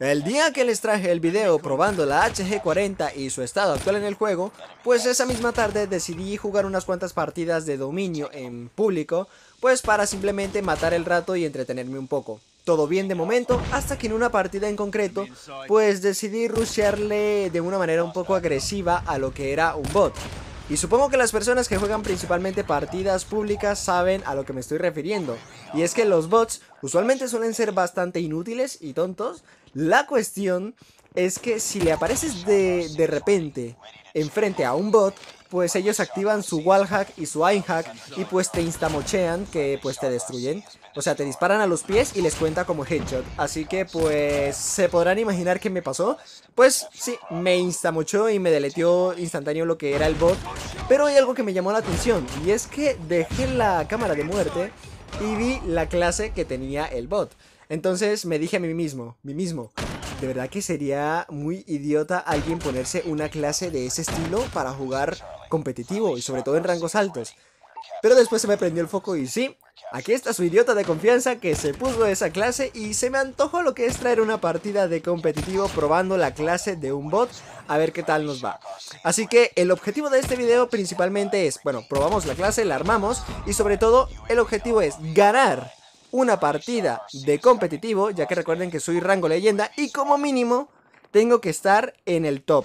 El día que les traje el video probando la HG40 y su estado actual en el juego, pues esa misma tarde decidí jugar unas cuantas partidas de dominio en público, pues para simplemente matar el rato y entretenerme un poco. Todo bien de momento, hasta que en una partida en concreto, pues decidí rushearle de una manera un poco agresiva a lo que era un bot. Y supongo que las personas que juegan principalmente partidas públicas saben a lo que me estoy refiriendo. Y es que los bots usualmente suelen ser bastante inútiles y tontos, la cuestión es que si le apareces de, de repente enfrente a un bot, pues ellos activan su wallhack y su aimhack y pues te instamochean que pues te destruyen. O sea, te disparan a los pies y les cuenta como headshot. Así que pues se podrán imaginar qué me pasó. Pues sí, me instamocheó y me deleteó instantáneo lo que era el bot. Pero hay algo que me llamó la atención y es que dejé la cámara de muerte y vi la clase que tenía el bot. Entonces me dije a mí mismo, mí mismo, de verdad que sería muy idiota alguien ponerse una clase de ese estilo para jugar competitivo y sobre todo en rangos altos. Pero después se me prendió el foco y sí, aquí está su idiota de confianza que se puso esa clase y se me antojó lo que es traer una partida de competitivo probando la clase de un bot a ver qué tal nos va. Así que el objetivo de este video principalmente es, bueno, probamos la clase, la armamos y sobre todo el objetivo es ganar una partida de competitivo, ya que recuerden que soy rango leyenda y como mínimo tengo que estar en el top.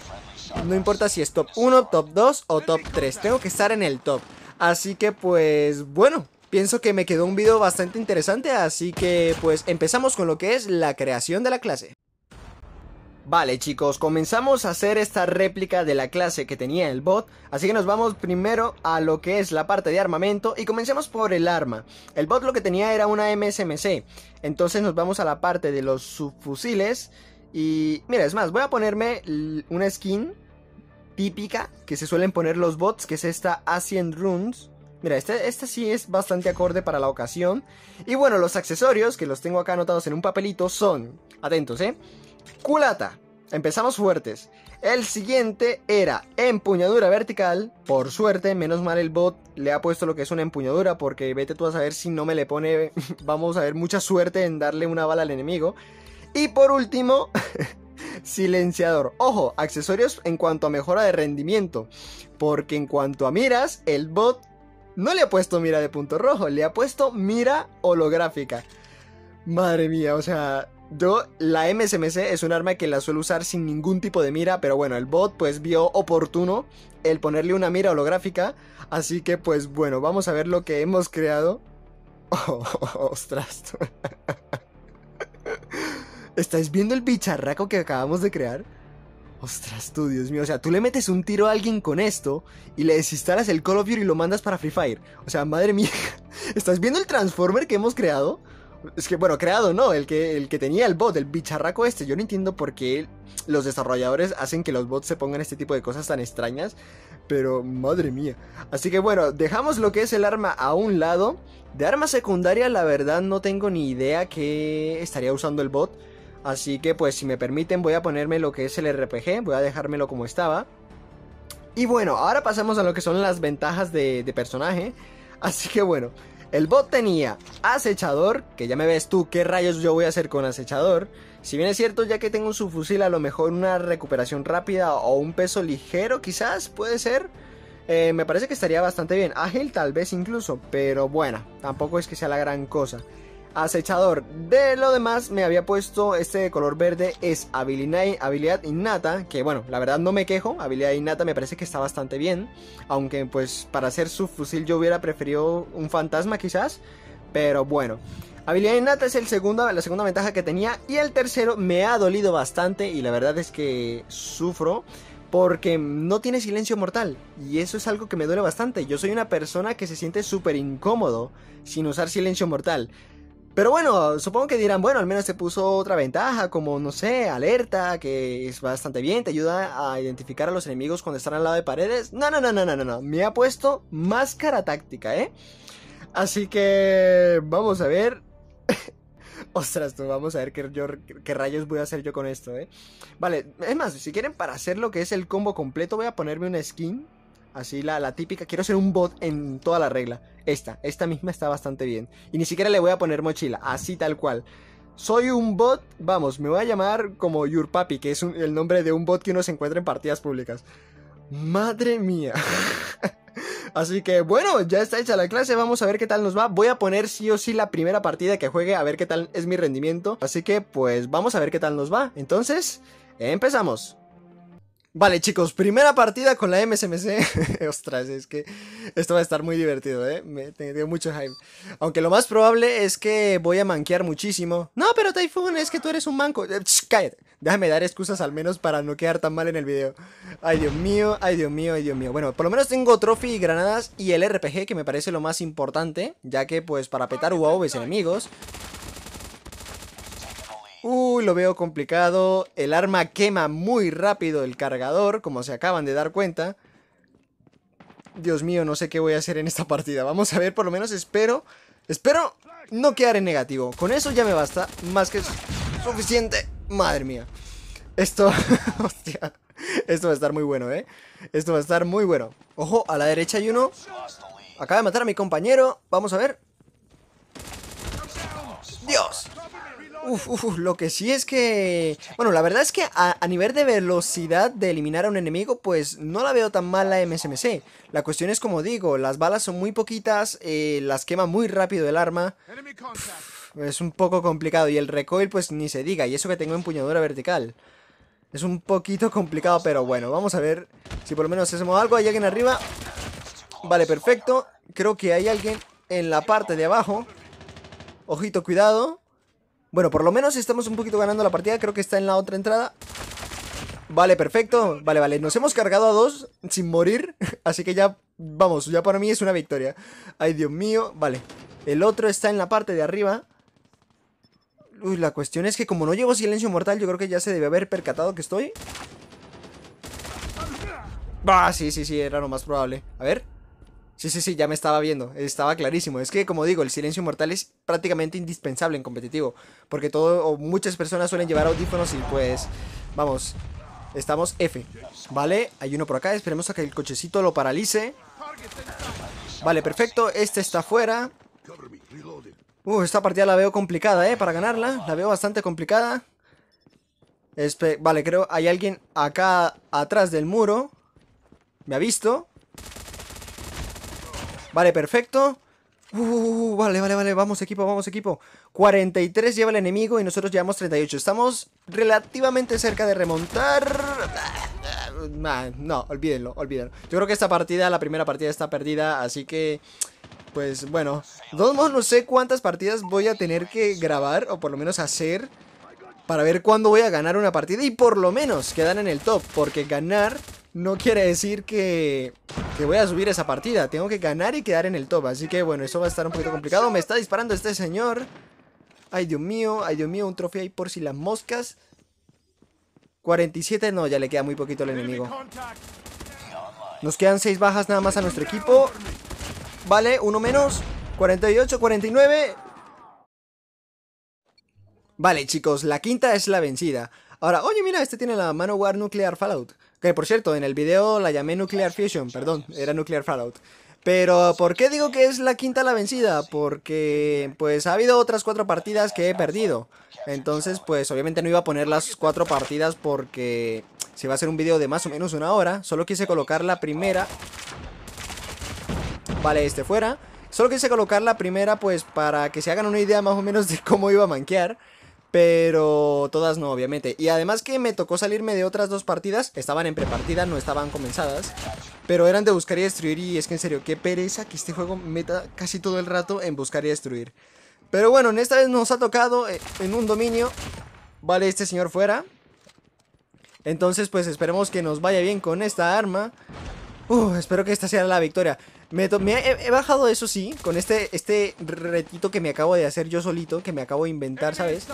No importa si es top 1, top 2 o top 3, tengo que estar en el top. Así que pues bueno, pienso que me quedó un video bastante interesante, así que pues empezamos con lo que es la creación de la clase. Vale chicos, comenzamos a hacer esta réplica de la clase que tenía el bot, así que nos vamos primero a lo que es la parte de armamento y comencemos por el arma. El bot lo que tenía era una MSMC, entonces nos vamos a la parte de los subfusiles y mira, es más, voy a ponerme una skin típica que se suelen poner los bots, que es esta Asian Runes. Mira, esta, esta sí es bastante acorde para la ocasión. Y bueno, los accesorios que los tengo acá anotados en un papelito son, atentos, ¿eh? culata. Empezamos fuertes. El siguiente era empuñadura vertical. Por suerte, menos mal el bot le ha puesto lo que es una empuñadura porque vete tú a saber si no me le pone, vamos a ver mucha suerte en darle una bala al enemigo. Y por último, silenciador. Ojo, accesorios en cuanto a mejora de rendimiento. Porque en cuanto a miras, el bot no le ha puesto mira de punto rojo, le ha puesto mira holográfica. Madre mía, o sea, yo, la MSMC es un arma que la suelo usar sin ningún tipo de mira, pero bueno, el bot pues vio oportuno el ponerle una mira holográfica, así que pues bueno, vamos a ver lo que hemos creado. Oh, ostras. ¿Estáis viendo el bicharraco que acabamos de crear? Ostras, tú, Dios mío. O sea, tú le metes un tiro a alguien con esto y le desinstalas el Call of Duty y lo mandas para Free Fire. O sea, madre mía. ¿Estás viendo el Transformer que hemos creado? Es que, bueno, creado, ¿no? El que, el que tenía el bot, el bicharraco este. Yo no entiendo por qué los desarrolladores hacen que los bots se pongan este tipo de cosas tan extrañas. Pero, madre mía. Así que, bueno, dejamos lo que es el arma a un lado. De arma secundaria, la verdad, no tengo ni idea que estaría usando el bot. Así que, pues, si me permiten, voy a ponerme lo que es el RPG. Voy a dejármelo como estaba. Y bueno, ahora pasamos a lo que son las ventajas de, de personaje. Así que, bueno... El bot tenía acechador, que ya me ves tú, qué rayos yo voy a hacer con acechador. Si bien es cierto, ya que tengo su fusil, a lo mejor una recuperación rápida o un peso ligero, quizás, puede ser. Eh, me parece que estaría bastante bien. Ágil tal vez incluso, pero bueno, tampoco es que sea la gran cosa. Acechador. De lo demás, me había puesto este de color verde. Es habilidad, innata. Que bueno, la verdad no me quejo. Habilidad innata me parece que está bastante bien. Aunque, pues, para hacer su fusil yo hubiera preferido un fantasma, quizás. Pero bueno. Habilidad innata es el segundo, la segunda ventaja que tenía. Y el tercero me ha dolido bastante. Y la verdad es que sufro porque no tiene silencio mortal y eso es algo que me duele bastante. Yo soy una persona que se siente súper incómodo sin usar silencio mortal. Pero bueno, supongo que dirán, bueno, al menos te puso otra ventaja, como, no sé, alerta, que es bastante bien, te ayuda a identificar a los enemigos cuando están al lado de paredes. No, no, no, no, no, no, Me ha puesto máscara táctica, ¿eh? Así que vamos a ver. Ostras, vamos a ver qué, qué, rayos voy a hacer yo con esto, ¿eh? Vale, es más, si quieren para hacer lo que es el combo completo voy a ponerme una skin Así la, la típica, quiero ser un bot en toda la regla. Esta, esta misma está bastante bien. Y ni siquiera le voy a poner mochila, así tal cual. Soy un bot, vamos, me voy a llamar como Your Papi, que es el nombre de un bot que uno se encuentra en partidas públicas. Madre mía. Así que bueno, ya está hecha la clase, vamos a ver qué tal nos va. Voy a poner sí o sí la primera partida que juegue a ver qué tal es mi rendimiento. Así que pues vamos a ver qué tal nos va. Entonces, empezamos. Vale, chicos, primera partida con la MSMC. Ostras, es que esto va a estar muy divertido, ¿eh? Me tengo mucho hype. Aunque lo más probable es que voy a manquear muchísimo. No, pero Typhoon, es que tú eres un manco. Eh, cállate. Déjame dar excusas al menos para no quedar tan mal en el video. Ay, Dios mío, ay, Dios mío, ay, Dios mío. Bueno, por lo menos tengo Trophy y granadas y el RPG, que me parece lo más importante, ya que, pues, para petar UAVs enemigos, Uy, lo veo complicado. El arma quema muy rápido el cargador, como se acaban de dar cuenta. Dios mío, no sé qué voy a hacer en esta partida. Vamos a ver, por lo menos espero... Espero no quedar en negativo. Con eso ya me basta. Más que suficiente. Madre mía. Esto... Hostia. Esto va a estar muy bueno, ¿eh? Esto va a estar muy bueno. Ojo, a la derecha hay uno. Acaba de matar a mi compañero. Vamos a ver. Dios. Uf, uf, lo que sí es que... Bueno, la verdad es que a, nivel de velocidad de eliminar a un enemigo, pues no la veo tan mal la MSMC. La cuestión es, como digo, las balas son muy poquitas, eh, las quema muy rápido el arma. es un poco complicado. Y el recoil, pues ni se diga. Y eso que tengo empuñadura vertical. Es un poquito complicado, pero bueno, vamos a ver si por lo menos hacemos algo. ¿Hay alguien arriba? Vale, perfecto. Creo que hay alguien en la parte de abajo. Ojito, cuidado. Bueno, por lo menos estamos un poquito ganando la partida. Creo que está en la otra entrada. Vale, perfecto. Vale, vale. Nos hemos cargado a dos sin morir. Así que ya, vamos, ya para mí es una victoria. Ay, Dios mío. Vale. El otro está en la parte de arriba. Uy, la cuestión es que como no llevo silencio mortal, yo creo que ya se debe haber percatado que estoy. Bah, sí, sí, sí, era lo más probable. A ver. Sí, sí, sí, ya me estaba viendo, estaba clarísimo. Es que, como digo, el silencio mortal es prácticamente indispensable en competitivo, porque todo o muchas personas suelen llevar audífonos y pues, vamos, estamos F. Vale, hay uno por acá, esperemos a que el cochecito lo paralice. Vale, perfecto, este está fuera. Uh, esta partida la veo complicada, ¿eh? Para ganarla, la veo bastante complicada. vale, creo hay alguien acá atrás del muro. Me ha visto. Vale, perfecto. Uh, uh, uh, vale, vale, vale, vamos equipo, vamos equipo 43 lleva el enemigo y nosotros llevamos 38 Estamos relativamente cerca de remontar ah, ah, ah, No, olvídenlo, olvídenlo Yo creo que esta partida, la primera partida está perdida Así que, pues bueno De todos modos no sé cuántas partidas voy a tener que grabar O por lo menos hacer Para ver cuándo voy a ganar una partida Y por lo menos quedar en el top Porque ganar no quiere decir que, que voy a subir esa partida. Tengo que ganar y quedar en el top. Así que bueno, eso va a estar un poquito complicado. Me está disparando este señor. Ay, Dios mío, ay, Dios mío, un trofeo ahí por si las moscas. 47, no, ya le queda muy poquito al enemigo. Nos quedan 6 bajas nada más a nuestro equipo. Vale, uno menos. 48, 49. Vale, chicos, la quinta es la vencida. Ahora, oye, mira, este tiene la mano War Nuclear Fallout. Que por cierto, en el video la llamé Nuclear Fusion, perdón, era Nuclear Fallout. Pero ¿por qué digo que es la quinta la vencida? Porque pues ha habido otras cuatro partidas que he perdido. Entonces pues obviamente no iba a poner las cuatro partidas porque se va a hacer un video de más o menos una hora. Solo quise colocar la primera. Vale, este fuera. Solo quise colocar la primera pues para que se hagan una idea más o menos de cómo iba a manquear. Pero todas no, obviamente. Y además que me tocó salirme de otras dos partidas. Estaban en prepartida, no estaban comenzadas. Pero eran de buscar y destruir. Y es que en serio, qué pereza que este juego meta casi todo el rato en buscar y destruir. Pero bueno, en esta vez nos ha tocado eh, en un dominio. Vale, este señor fuera. Entonces, pues esperemos que nos vaya bien con esta arma espero que esta sea la victoria. Me, he, bajado, eso sí, con este, este retito que me acabo de hacer yo solito, que me acabo de inventar, ¿sabes?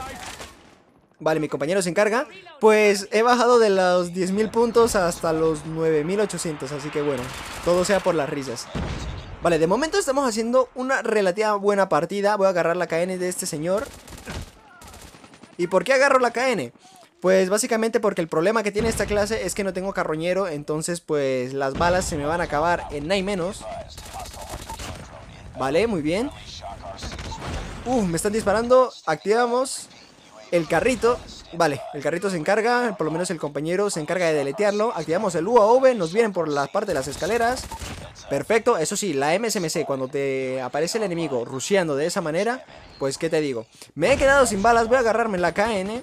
Vale, mi compañero se encarga. Pues he bajado de los 10.000 puntos hasta los 9.800, así que bueno, todo sea por las risas. Vale, de momento estamos haciendo una relativa buena partida. Voy a agarrar la KN de este señor. ¿Y por qué agarro la KN? Pues básicamente porque el problema que tiene esta clase es que no tengo carroñero, entonces pues las balas se me van a acabar en nada menos. Vale, muy bien. Uh, me están disparando, activamos el carrito. Vale, el carrito se encarga, por lo menos el compañero se encarga de deletearlo. Activamos el UAV, nos vienen por la parte de las escaleras. Perfecto, eso sí, la MSMC, cuando te aparece el enemigo rusheando de esa manera, pues qué te digo. Me he quedado sin balas, voy a agarrarme la KN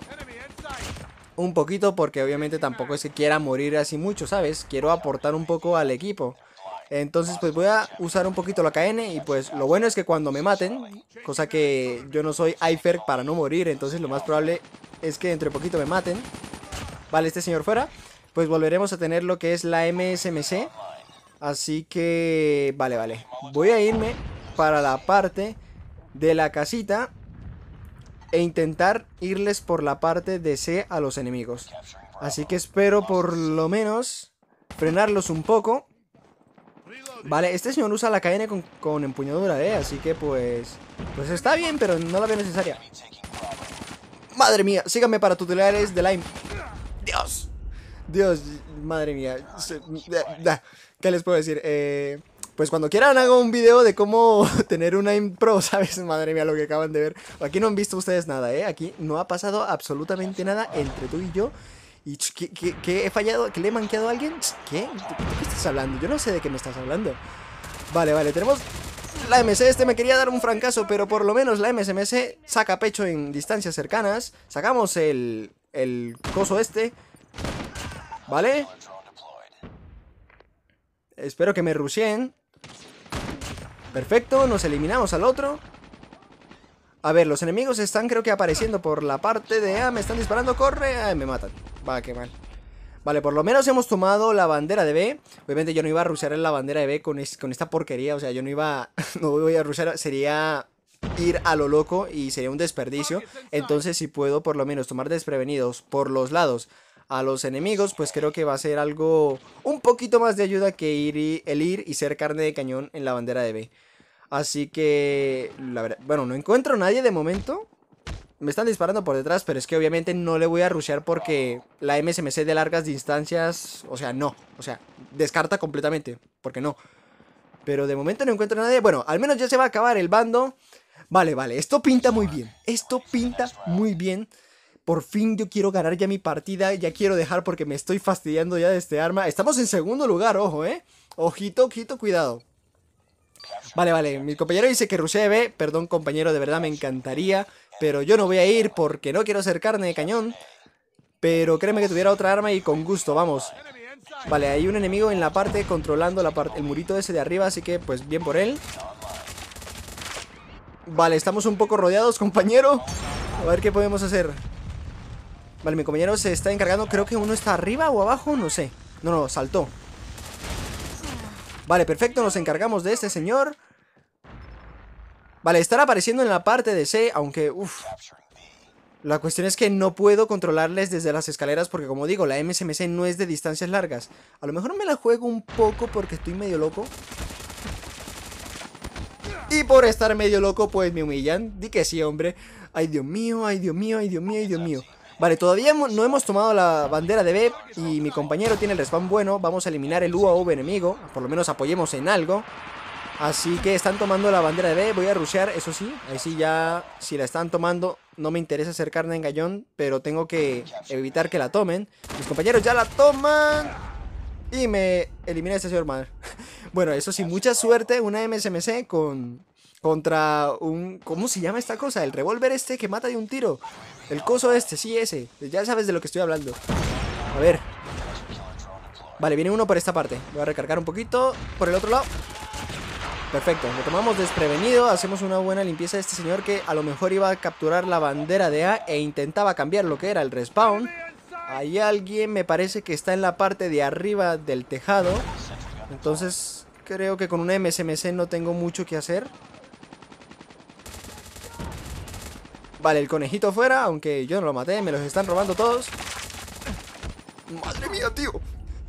un poquito porque obviamente tampoco es que quiera morir así mucho, ¿sabes? Quiero aportar un poco al equipo. Entonces pues voy a usar un poquito la KN y pues lo bueno es que cuando me maten, cosa que yo no soy Eifer para no morir, entonces lo más probable es que dentro de poquito me maten. Vale, este señor fuera. Pues volveremos a tener lo que es la MSMC. Así que... Vale, vale. Voy a irme para la parte de la casita e intentar irles por la parte de C a los enemigos. Así que espero por lo menos frenarlos un poco. Vale, este señor usa la cadena con, empuñadura, ¿eh? Así que pues... Pues está bien, pero no la veo necesaria. Madre mía, síganme para tutoriales de Lime. Dios. Dios, madre mía. ¿Qué les puedo decir? Eh... Pues cuando quieran hago un video de cómo tener una impro, ¿sabes? Madre mía, lo que acaban de ver. Aquí no han visto ustedes nada, ¿eh? Aquí no ha pasado absolutamente nada entre tú y yo. ¿Y qué, he fallado? ¿Que le he manqueado a alguien? ¿Qué? ¿De qué estás hablando? Yo no sé de qué me estás hablando. Vale, vale, tenemos la MS este me quería dar un francazo, pero por lo menos la MSMS saca pecho en distancias cercanas. Sacamos el, el coso este. ¿Vale? Espero que me rusien. Perfecto, nos eliminamos al otro. A ver, los enemigos están creo que apareciendo por la parte de... a ah, me están disparando, corre. Ay, ah, me matan. Va, qué mal. Vale, por lo menos hemos tomado la bandera de B. Obviamente yo no iba a rushear en la bandera de B con, esta porquería. O sea, yo no iba... no voy a rushear, sería ir a lo loco y sería un desperdicio. Entonces si puedo por lo menos tomar desprevenidos por los lados a los enemigos, pues creo que va a ser algo un poquito más de ayuda que ir el ir y ser carne de cañón en la bandera de B. Así que, bueno, no encuentro a nadie de momento. Me están disparando por detrás, pero es que obviamente no le voy a rushear porque la MSMC de largas distancias, o sea, no. O sea, descarta completamente, porque no. Pero de momento no encuentro a nadie. Bueno, al menos ya se va a acabar el bando. Vale, vale, esto pinta muy bien. Esto pinta muy bien por fin yo quiero ganar ya mi partida, ya quiero dejar porque me estoy fastidiando ya de este arma. Estamos en segundo lugar, ojo, ¿eh? Ojito, ojito, cuidado. Vale, vale, mi compañero dice que rushebe perdón compañero, de verdad me encantaría, pero yo no voy a ir porque no quiero ser carne de cañón, pero créeme que tuviera otra arma y con gusto, vamos. Vale, hay un enemigo en la parte controlando el murito ese de arriba, así que pues bien por él. Vale, estamos un poco rodeados, compañero. A ver qué podemos hacer. Vale, mi compañero se está encargando Creo que uno está arriba o abajo, no sé No, no, saltó Vale, perfecto, nos encargamos de este señor Vale, estará apareciendo en la parte de C Aunque, uff La cuestión es que no puedo controlarles desde las escaleras Porque como digo, la MSMC no es de distancias largas A lo mejor me la juego un poco porque estoy medio loco y por estar medio loco, pues me humillan. Di que sí, hombre. Ay, Dios mío, ay, Dios mío, ay, Dios mío, ay, Dios mío. Vale, todavía no hemos tomado la bandera de B y mi compañero tiene el respawn bueno. Vamos a eliminar el UAV enemigo, por lo menos apoyemos en algo. Así que están tomando la bandera de B, voy a rushear, eso sí. Ahí sí ya, si la están tomando, no me interesa hacer carne gallón. pero tengo que evitar que la tomen. Mis compañeros ya la toman y me elimina este señor mal. bueno, eso sí, mucha suerte, una MSMC con contra un... ¿Cómo se llama esta cosa? El revólver este que mata de un tiro. El coso este, sí, ese. Ya sabes de lo que estoy hablando. A ver. Vale, viene uno por esta parte. Voy a recargar un poquito. Por el otro lado. Perfecto, lo tomamos desprevenido, hacemos una buena limpieza de este señor que a lo mejor iba a capturar la bandera de A e intentaba cambiar lo que era el respawn. Hay alguien, me parece que está en la parte de arriba del tejado. Entonces creo que con un MSMC no tengo mucho que hacer. Vale, el conejito fuera, aunque yo no lo maté, me los están robando todos. Madre mía, tío.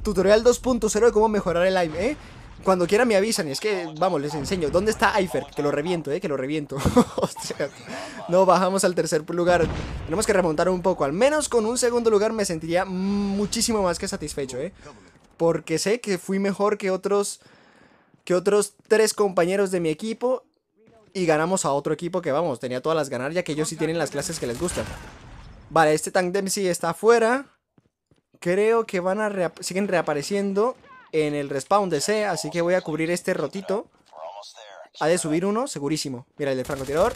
Tutorial 2.0 de cómo mejorar el aim, ¿eh? Cuando quieran me avisan, y es que, vamos, les enseño ¿Dónde está Eifer? Que lo reviento, eh, que lo reviento Hostia, no, bajamos al tercer lugar Tenemos que remontar un poco Al menos con un segundo lugar me sentiría muchísimo más que satisfecho, eh Porque sé que fui mejor que otros Que otros tres compañeros de mi equipo y ganamos a otro equipo que vamos, tenía todas las ganar ya que ellos sí tienen las clases que les gustan. Vale, este Tank Dempsey está afuera. Creo que van a siguen reapareciendo en el respawn de C, así que voy a cubrir este rotito. Ha de subir uno, segurísimo. Mira, el del francotirador.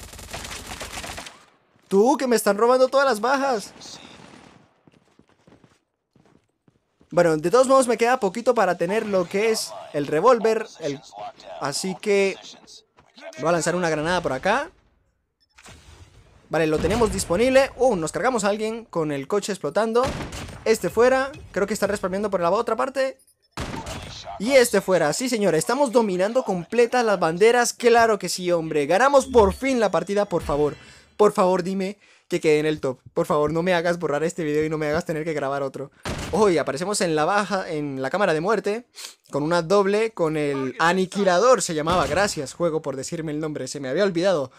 Tú, que me están robando todas las bajas. Bueno, de todos modos me queda poquito para tener lo que es el revólver. El... Así que Voy a lanzar una granada por acá. Vale, lo tenemos disponible. Uh, nos cargamos a alguien con el coche explotando. Este fuera. Creo que está respalmando por la otra parte. Y este fuera, sí señora, estamos dominando completas las banderas, claro que sí hombre, ganamos por fin la partida, por favor, por favor dime que quede en el top, por favor no me hagas borrar este video y no me hagas tener que grabar otro. Hoy aparecemos en la baja, en la cámara de muerte, con una doble, con el aniquilador, se llamaba. Gracias, juego, por decirme el nombre, se me había olvidado.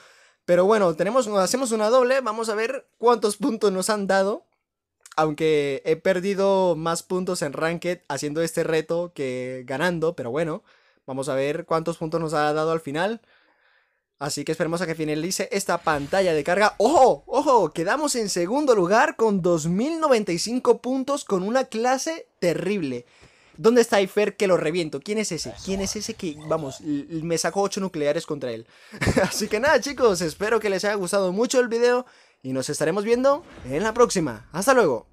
Pero bueno, tenemos, hacemos una doble, vamos a ver cuántos puntos nos han dado. Aunque he perdido más puntos en Ranked haciendo este reto que ganando, pero bueno, vamos a ver cuántos puntos nos ha dado al final. Así que esperemos a que finalice esta pantalla de carga. ¡Ojo! ¡Ojo! Quedamos en segundo lugar con 2095 puntos con una clase terrible. ¿Dónde está Ifer que lo reviento? ¿Quién es ese? ¿Quién es ese que, vamos, me sacó 8 nucleares contra él? Así que nada chicos, espero que les haya gustado mucho el video y nos estaremos viendo en la próxima. ¡Hasta luego!